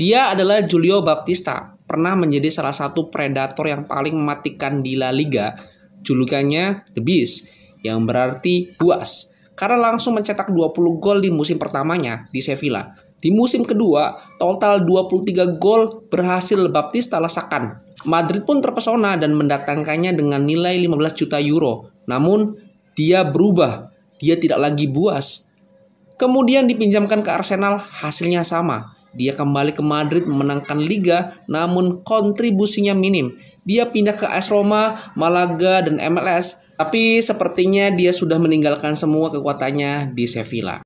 Dia adalah Julio Baptista, pernah menjadi salah satu predator yang paling mematikan di La Liga. Julukannya The Beast, yang berarti buas. Karena langsung mencetak 20 gol di musim pertamanya di Sevilla. Di musim kedua, total 23 gol berhasil Baptista lesakan. Madrid pun terpesona dan mendatangkannya dengan nilai 15 juta euro. Namun, dia berubah. Dia tidak lagi buas, Kemudian dipinjamkan ke Arsenal, hasilnya sama. Dia kembali ke Madrid memenangkan liga, namun kontribusinya minim. Dia pindah ke AS Roma, Malaga, dan MLS, tapi sepertinya dia sudah meninggalkan semua kekuatannya di Sevilla.